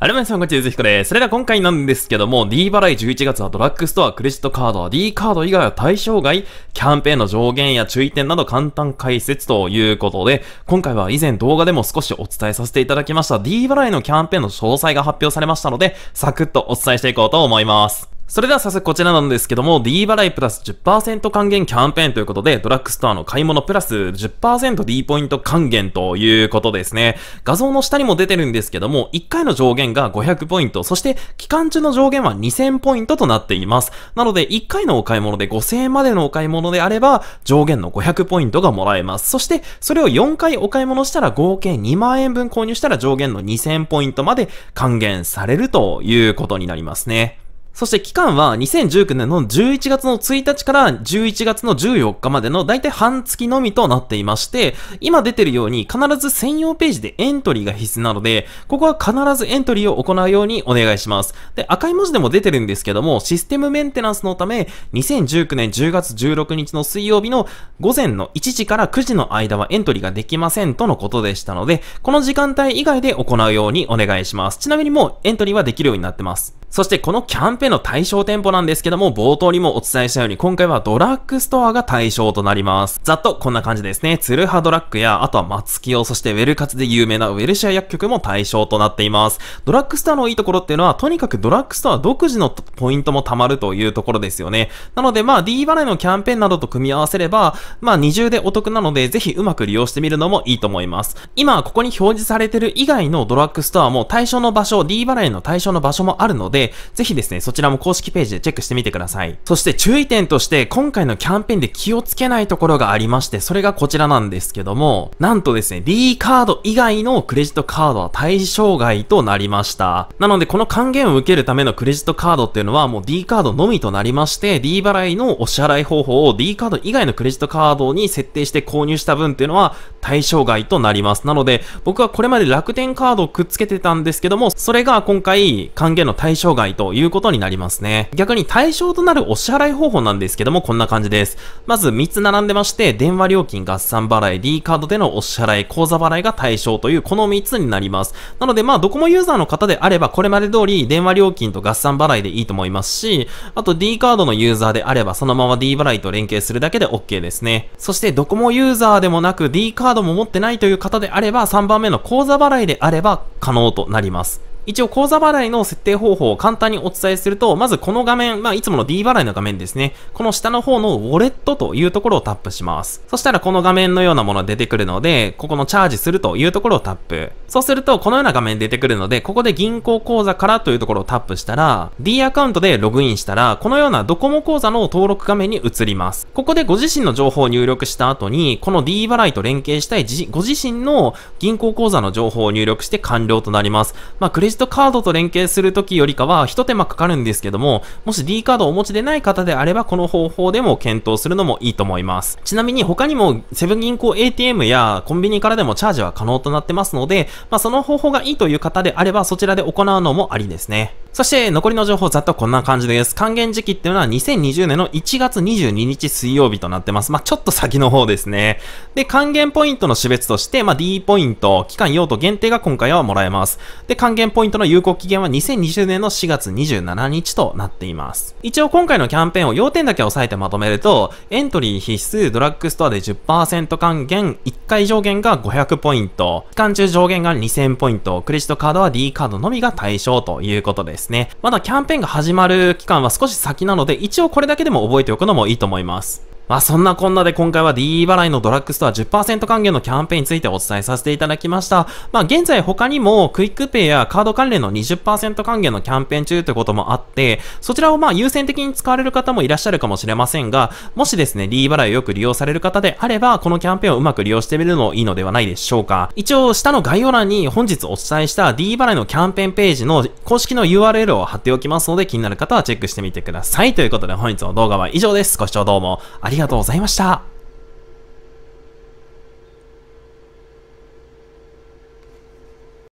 あれも皆さん、こんにちは、ゆずひこです。それでは今回なんですけども、D 払い11月はドラッグストア、クレジットカード、D カード以外は対象外、キャンペーンの上限や注意点など簡単解説ということで、今回は以前動画でも少しお伝えさせていただきました D 払いのキャンペーンの詳細が発表されましたので、サクッとお伝えしていこうと思います。それでは早速こちらなんですけども、D 払いプラス10%還元キャンペーンということで、ドラッグストアの買い物プラス 10%D ポイント還元ということですね。画像の下にも出てるんですけども、1回の上限が500ポイント、そして期間中の上限は2000ポイントとなっています。なので、1回のお買い物で5000円までのお買い物であれば、上限の500ポイントがもらえます。そして、それを4回お買い物したら合計2万円分購入したら上限の2000ポイントまで還元されるということになりますね。そして期間は2019年の11月の1日から11月の14日までの大体半月のみとなっていまして、今出てるように必ず専用ページでエントリーが必須なので、ここは必ずエントリーを行うようにお願いします。で、赤い文字でも出てるんですけども、システムメンテナンスのため、2019年10月16日の水曜日の午前の1時から9時の間はエントリーができませんとのことでしたので、この時間帯以外で行うようにお願いします。ちなみにもうエントリーはできるようになってます。そしてこのキャンペーンべの対象店舗なんですけども、冒頭にもお伝えしたように、今回はドラッグストアが対象となります。ざっとこんな感じですね。ツルハドラッグや、あとは松清、そしてウェルカツで有名なウェルシア薬局も対象となっています。ドラッグストアのいいところっていうのは、とにかくドラッグストア独自のポイントも貯まるというところですよね。なので、まあ、D 払いのキャンペーンなどと組み合わせれば、まあ、二重でお得なので、ぜひうまく利用してみるのもいいと思います。今、ここに表示されてる以外のドラッグストアも対象の場所、D 払いの対象の場所もあるので、ぜひですね、そちらも公式ページでチェックしてみてください。そして注意点として、今回のキャンペーンで気をつけないところがありまして、それがこちらなんですけども、なんとですね、D カード以外のクレジットカードは対象外となりました。なので、この還元を受けるためのクレジットカードっていうのは、もう D カードのみとなりまして、D 払いのお支払い方法を D カード以外のクレジットカードに設定して購入した分っていうのは対象外となります。なので、僕はこれまで楽天カードをくっつけてたんですけども、それが今回還元の対象外ということにになりますね。逆に対象となるお支払い方法なんですけども、こんな感じです。まず3つ並んでまして、電話料金合算払い、D カードでのお支払い、口座払いが対象という、この3つになります。なので、まあ、ドコモユーザーの方であれば、これまで通り電話料金と合算払いでいいと思いますし、あと D カードのユーザーであれば、そのまま D 払いと連携するだけで OK ですね。そして、ドコモユーザーでもなく D カードも持ってないという方であれば、3番目の口座払いであれば可能となります。一応口座払いの設定方法を簡単にお伝えすると、まずこの画面、まあいつもの D 払いの画面ですね。この下の方のウォレットというところをタップします。そしたらこの画面のようなもの出てくるので、ここのチャージするというところをタップ。そうするとこのような画面出てくるので、ここで銀行口座からというところをタップしたら、D アカウントでログインしたら、このようなドコモ口座の登録画面に移ります。ここでご自身の情報を入力した後に、この D 払いと連携したいご自身の銀行口座の情報を入力して完了となります。まあ、クレジトカードと連携するときよりかは、一手間かかるんですけども、もし D カードをお持ちでない方であれば、この方法でも検討するのもいいと思います。ちなみに他にも、セブン銀行 ATM やコンビニからでもチャージは可能となってますので、まあ、その方法がいいという方であれば、そちらで行うのもありですね。そして残りの情報ざっとこんな感じです。還元時期っていうのは2020年の1月22日水曜日となってます。まあ、ちょっと先の方ですね。で、還元ポイントの種別として、まあ、D ポイント、期間用途限定が今回はもらえます。で、還元ポイントの有効期限は2020年の4月27日となっています。一応今回のキャンペーンを要点だけ押さえてまとめると、エントリー必須ドラッグストアで10%還元、1回上限が500ポイント、期間中上限が2000ポイント、クレジットカードは D カードのみが対象ということです。ですね。まだキャンペーンが始まる期間は少し先なので、一応これだけでも覚えておくのもいいと思います。まあそんなこんなで今回は DE 払いのドラッグストア10%還元のキャンペーンについてお伝えさせていただきました。まあ現在他にもクイックペイやカード関連の20%還元のキャンペーン中ということもあって、そちらをまあ優先的に使われる方もいらっしゃるかもしれませんが、もしですね、D 払いをよく利用される方であれば、このキャンペーンをうまく利用してみるのもいいのではないでしょうか。一応下の概要欄に本日お伝えした D 払いのキャンペーンページの公式の URL を貼っておきますので、気になる方はチェックしてみてください。ということで本日の動画は以上です。ご視聴どうもありがとうございました。りがとうございました。